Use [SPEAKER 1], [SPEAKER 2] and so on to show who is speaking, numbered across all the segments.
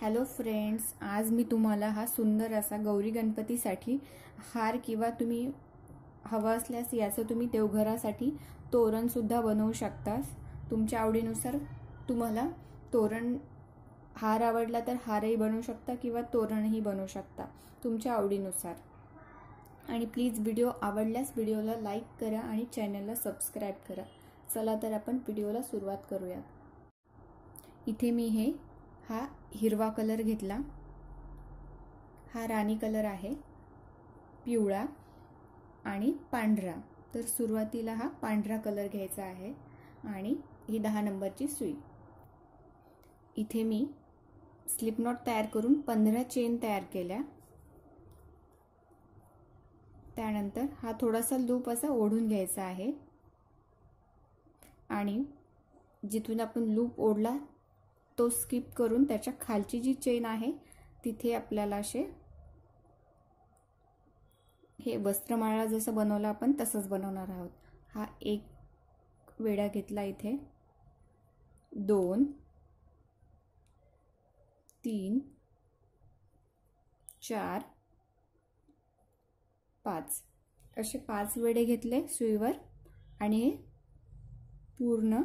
[SPEAKER 1] hello friends आज मी तुम्हाला हा सुंदर असा गौरी गणपतीसाठी हार किंवा तुम्ही हवं असल्यास याचं तुम्ही देवघरासाठी तोरणसुद्धा बनवू शकता तुमच्या आवडीनुसार तुम्हाला तोरण हार आवडला तर हारही बनवू शकता किंवा तोरणही बनवू शकता तुमच्या आवडीनुसार आणि प्लीज व्हिडिओ आवडल्यास व्हिडिओला लाईक करा आणि चॅनलला सबस्क्राईब करा चला तर आपण व्हिडिओला सुरुवात करूया इथे मी हे हा हिरवा कलर घेतला हा राणी कलर आहे पिवळा आणि पांढरा तर सुरुवातीला हा पांढरा कलर घ्यायचा आहे आणि ही दहा नंबरची सुई इथे मी स्लिप नॉट तयार करून पंधरा चेन तयार केल्या त्यानंतर हा थोडासा लूप असा ओढून घ्यायचा आहे आणि जिथून आपण लूप ओढला तो स्किप करून त्याच्या खालची जी चेन आहे तिथे आपल्याला असे हे वस्त्रमाळा जसं बनवलं आपण तसंच बनवणार आहोत हा एक वेडा घेतला इथे दोन तीन चार पाच असे पाच वेडे घेतले सुईवर आणि पूर्ण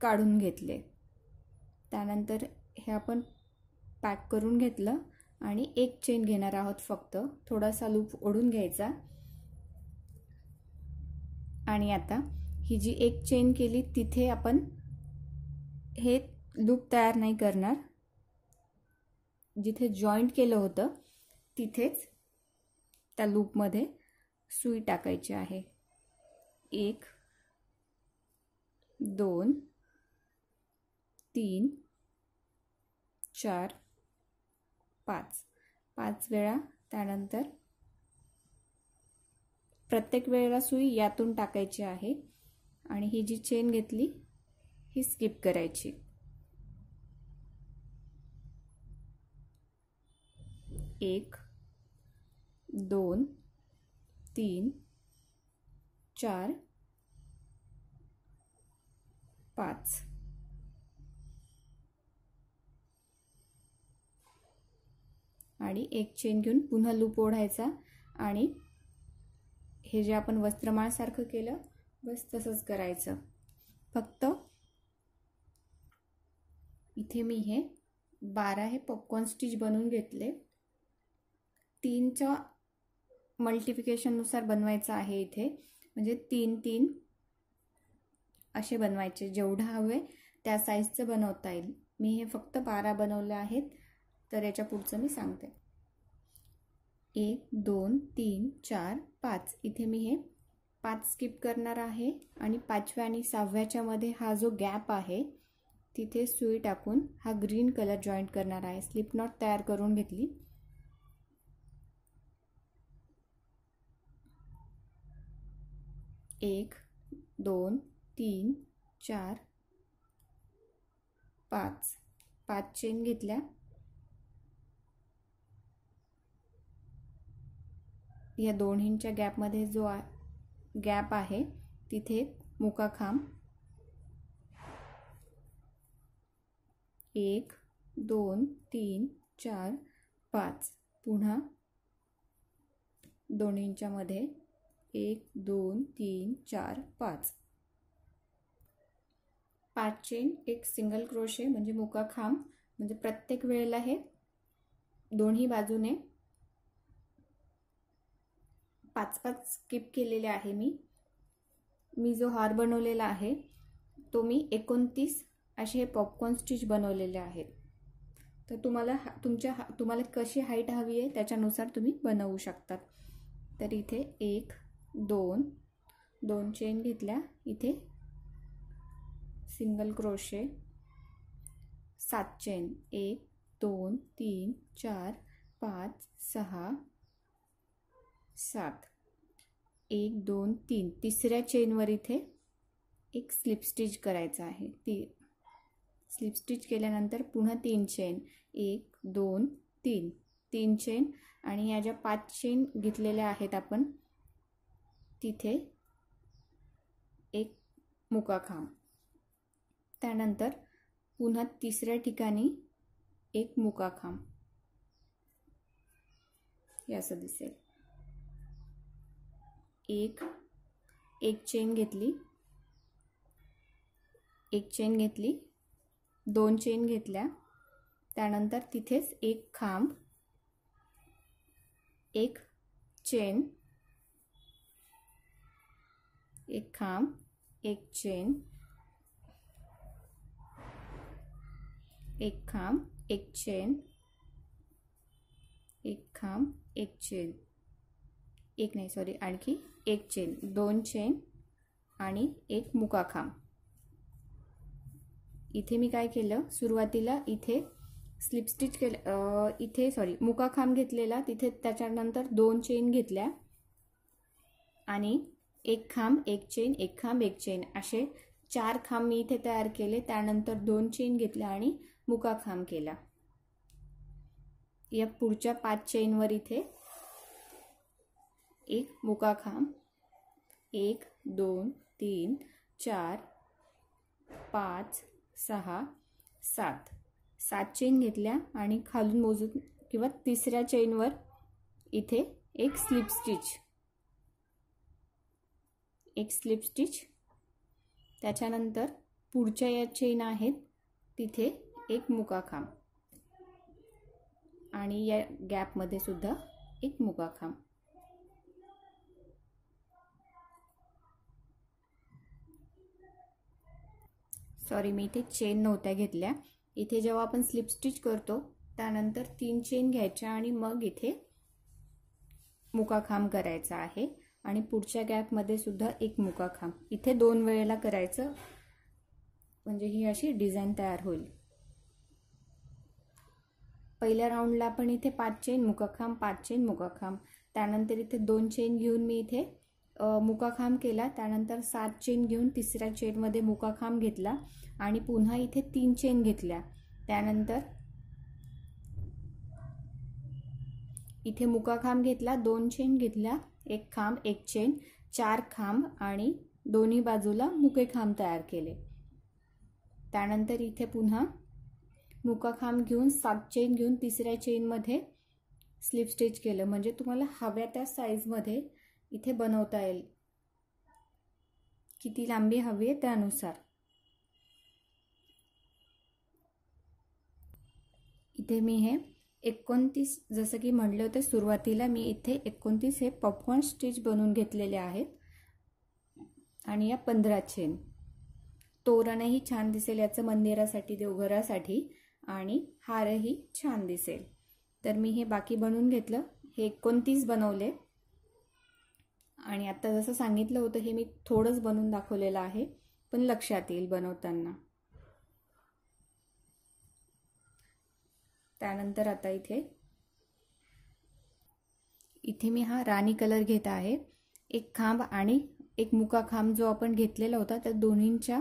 [SPEAKER 1] काढून घेतले त्यानंतर हे आपण पॅक करून घेतलं आणि एक चेन घेणार आहोत फक्त थोडासा लूप ओढून घ्यायचा आणि आता ही जी एक चेन केली तिथे आपण हे लूप तयार नाही करणार जिथे जॉईंट केलं होतं तिथेच त्या लूपमध्ये सुई टाकायची आहे एक दोन तीन चार पाच पाच वेळा त्यानंतर प्रत्येक वेळेला सुई यातून टाकायची आहे आणि ही जी चेन घेतली ही स्किप करायची एक दोन तीन चार पाच आणि एक चेन घेऊन पुन्हा लूप ओढायचा आणि हे जे आपण वस्त्रमाळसारखं केलं बस तसंच करायचं फक्त इथे मी हे बारा हे पॉपकॉर्न स्टिच बनवून घेतले तीनच्या मल्टिफिकेशननुसार बनवायचं आहे इथे म्हणजे तीन तीन असे बनवायचे जेवढं हवे त्या साईजचं बनवता येईल मी हे फक्त बारा बनवले आहेत तर याच्या पुढचं मी सांगते एक दोन तीन चार पाच इथे मी हे पाच स्किप करणार आहे आणि पाचव्या आणि सहाव्याच्या मध्ये हा जो गॅप आहे तिथे सुई टाकून हा ग्रीन कलर जॉईंट करणार आहे स्लिप नॉट तयार करून घेतली एक दोन तीन चार पाच पाच चेन घेतल्या या दोन्हींच्या गॅपमध्ये जो आ गॅप आहे तिथे मुका खांब एक दोन तीन चार पाच पुन्हा दोन्हींच्या मध्ये एक दोन तीन चार पाच पाच चेन एक सिंगल क्रोशे म्हणजे मुका खांब म्हणजे प्रत्येक वेळेला हे दोन्ही बाजूने पाच पाच स्किप केलेले आहे मी मी जो हार बनवलेला आहे तो मी एकोणतीस असे हे पॉपकॉर्न स्टिच बनवलेले आहेत तर तुम्हाला तुमच्या तुम्हाला कशी हाईट हवी आहे त्याच्यानुसार तुम्ही बनवू शकतात तर इथे एक दोन दोन चेन घेतल्या इथे सिंगल क्रोशे सात चेन एक दोन तीन चार पाच सहा सात एक दोन तीन तिसऱ्या चेनवर इथे एक स्लिप स्टिच करायचं आहे ती स्लिप स्टिच केल्यानंतर पुन्हा तीन चेन एक दोन तीन तीन चेन आणि या ज्या पाच चेन घेतलेल्या आहेत आपण तिथे एक मुकाखांब त्यानंतर पुन्हा तिसऱ्या ठिकाणी एक मुकाखांब हे असं दिसेल एक एक चेन घेतली एक चेन घेतली दोन चेन घेतल्या त्यानंतर तिथेच एक खांब एक चेन एक खांब एक चेन एक खांब एक चेन एक खांब एक चेन एक नाही सॉरी आणखी एक चेन दोन चेन आणि एक मुकाखांब इथे मी काय केलं सुरुवातीला इथे स्लिप स्टिच केलं इथे सॉरी मुकाखांब घेतलेला तिथे त्याच्यानंतर दोन चेन घेतल्या आणि एक खांब एक चेन एक खांब एक चेन असे चार खांब मी इथे तयार केले त्यानंतर दोन चेन घेतल्या आणि मुकाखांब केला या पुढच्या पाच चेनवर इथे एक मुका खांब एक दोन तीन चार पाच सहा सात सात चेन घेतल्या आणि खालून मोजून किंवा तिसऱ्या चेनवर इथे एक स्लिप स्टिच एक स्लिप स्टिच त्याच्यानंतर पुढच्या या चेन आहेत तिथे एक मुका खांब आणि या गॅपमध्ये सुद्धा एक मुका सॉरी मी इथे चेन नव्हत्या घेतल्या इथे जेव्हा आपण स्लिप स्टिच करतो त्यानंतर तीन चेन घ्यायच्या आणि मग इथे मुकाखांब करायचा आहे आणि पुढच्या गॅपमध्ये सुद्धा एक मुकाखांब इथे दोन वेळेला करायचं म्हणजे ही अशी डिझाईन तयार होईल पहिल्या राऊंडला आपण इथे पाच चेन मुकाखांब पाच चेन मुकाखांब त्यानंतर इथे दोन चेन घेऊन मी इथे मुकाखांब केला त्यानंतर सात चेन घेऊन तिसऱ्या चेनमध्ये मुकाखांब घेतला आणि पुन्हा इथे तीन चेन घेतल्या त्यानंतर इथे मुकाखांब घेतला दोन चेन घेतल्या एक खांब एक चेन चार खांब आणि दोन्ही बाजूला मुके खांब तयार केले त्यानंतर इथे पुन्हा मुकाखांब घेऊन सात चेन घेऊन तिसऱ्या चेनमध्ये स्लिप स्टिच केलं म्हणजे तुम्हाला हव्या त्या साईजमध्ये इथे बनवता येईल किती लांबी हवी आहे त्यानुसार इथे मी हे एकोणतीस जसं की म्हटलं होतं सुरुवातीला मी इथे एकोणतीस हे पॉपकॉर्न स्टिच बनवून घेतलेले आहेत आणि या पंधरा चेन तोरणही छान दिसेल याचं मंदिरासाठी देवघरासाठी आणि हारही छान दिसेल तर मी हे बाकी बनवून घेतलं हे एकोणतीस बनवले आणि आत्ता जसं सांगितलं होतं हे मी थोडंच बनवून दाखवलेलं आहे पण लक्षात येईल बनवताना त्यानंतर आता इथे इथे मी हा राणी कलर घेत आहे एक खांब आणि एक मुका खांब जो आपण घेतलेला होता त्या दोन्हींच्या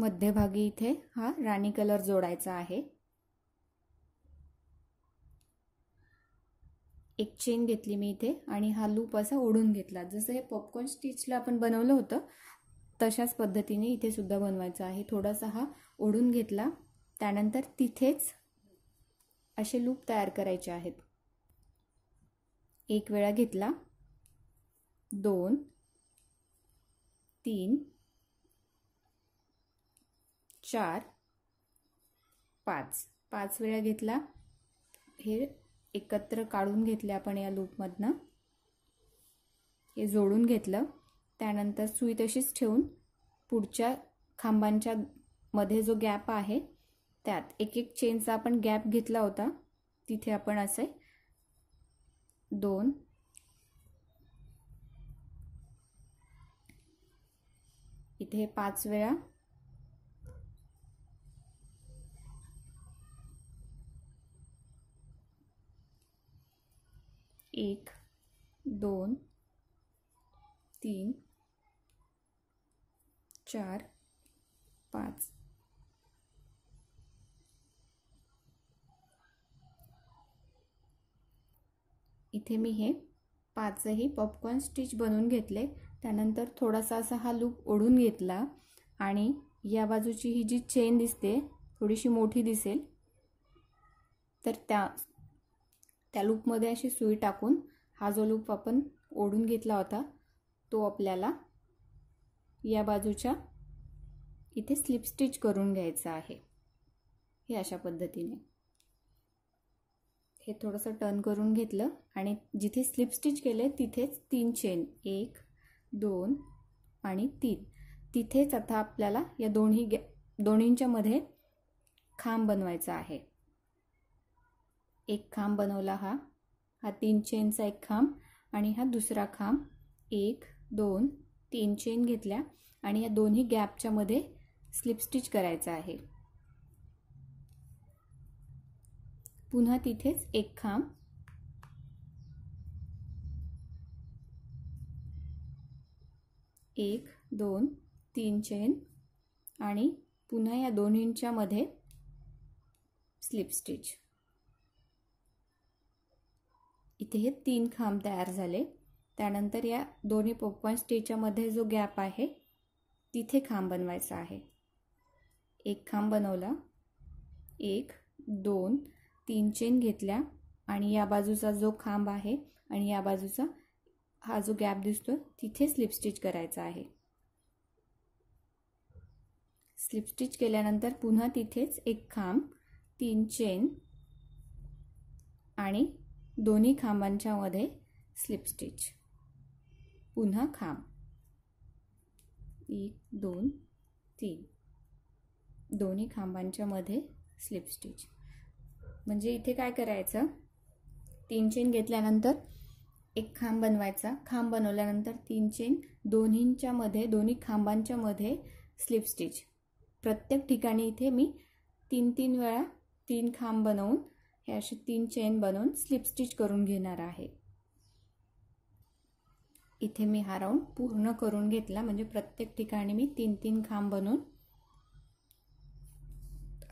[SPEAKER 1] मध्यभागी इथे हा राणी कलर जोडायचा आहे एक चेन घेतली मी इथे आणि हा लूप असा ओढून घेतला जसं हे पॉपकॉर्न स्टिचला आपण बनवलं होतं तशाच पद्धतीने इथे सुद्धा बनवायचं आहे थोडासा हा ओढून घेतला त्यानंतर तिथेच असे लूप तयार करायचे आहेत एक वेळा घेतला दोन तीन चार पाच पाच वेळा घेतला हे एकत्र काढून घेतले आपण या लूपमधनं हे जोडून घेतलं त्यानंतर सुई तशीच ठेवून पुढच्या खांबांच्या मध्ये जो गॅप आहे त्यात एक एक चेनचा आपण गॅप घेतला होता तिथे आपण असे दोन इथे पाच वेळा एक दोन तीन चार पाच इथे मी हे पाचही पॉपकॉर्न स्टिच बनवून घेतले त्यानंतर थोडासा असा हा लूप ओढून घेतला आणि या बाजूची ही जी चेन दिसते थोडीशी मोठी दिसेल तर त्या त्या लूपमध्ये अशी सुई टाकून हा जो लूप आपण ओढून घेतला होता तो आपल्याला या बाजूच्या इथे स्लिप स्टिच करून घ्यायचा आहे हे अशा पद्धतीने हे थोडंसं टर्न करून घेतलं आणि जिथे स्लिप स्टिच केले तिथेच तीन चेन एक दोन आणि तीन तिथेच आता आपल्याला या दोन्ही गॅ दोन्हींच्यामध्ये खांब बनवायचा आहे एक खांब बनवला हा हा तीन चेनचा एक खांब आणि हा दुसरा खांब एक दोन तीन चेन घेतल्या आणि या दोन्ही गॅपच्या मध्ये स्लिप स्टिच करायचा आहे पुन्हा तिथेच एक खांब एक दोन तीन चेन आणि पुन्हा या दोन्हींच्या मध्ये स्लिप स्टिच इथे हे तीन खांब तयार झाले त्यानंतर या दोन्ही पॉपकॉर्न स्टेच्यामध्ये जो गॅप आहे तिथे खांब बनवायचा आहे एक खांब बनवला एक दोन तीन चेन घेतल्या आणि या बाजूचा जो खांब आहे आणि या बाजूचा हा जो गॅप दिसतो तिथे स्लिप स्टिच करायचा आहे स्लिप स्टिच केल्यानंतर पुन्हा तिथेच एक खांब तीन चेन आणि दोन्ही खांबांच्या मध्ये स्लिप स्टिच पुन्हा खांब एक दोन तीन दोन्ही खांबांच्या मध्ये स्लिप स्टिच म्हणजे इथे काय करायचं तीन चेन घेतल्यानंतर एक खांब बनवायचा खांब बनवल्यानंतर तीन चेन दोन्हींच्या मध्ये दोन्ही खांबांच्या मध्ये स्लिप स्टिच प्रत्येक ठिकाणी इथे मी तीन तीन वेळा तीन खांब बनवून हे अशी तीन चेन बनवून स्लिप स्टिच करून घेणार आहे इथे मी हा राऊंड पूर्ण करून घेतला म्हणजे प्रत्येक ठिकाणी मी तीन तीन खांब बनवून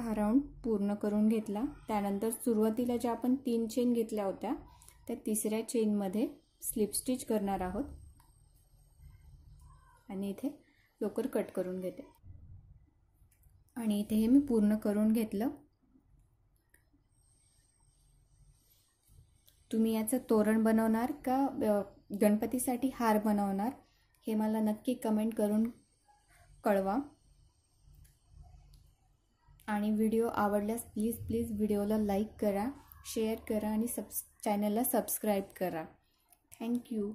[SPEAKER 1] हा राऊंड पूर्ण करून घेतला त्यानंतर सुरुवातीला ज्या आपण तीन चेन घेतल्या होत्या त्या तिसऱ्या चेनमध्ये स्लिप स्टिच करणार आहोत आणि इथे लवकर कट करून घेते आणि इथे हे मी पूर्ण करून घेतलं तुम्ही याचं तोरण बनवणार का गणपतीसाठी हार बनवणार हे मला नक्की कमेंट करून कळवा आणि व्हिडिओ आवडल्यास प्लीज प्लीज व्हिडिओला लाईक करा शेअर करा आणि सब्स चॅनलला सबस्क्राईब करा थँक्यू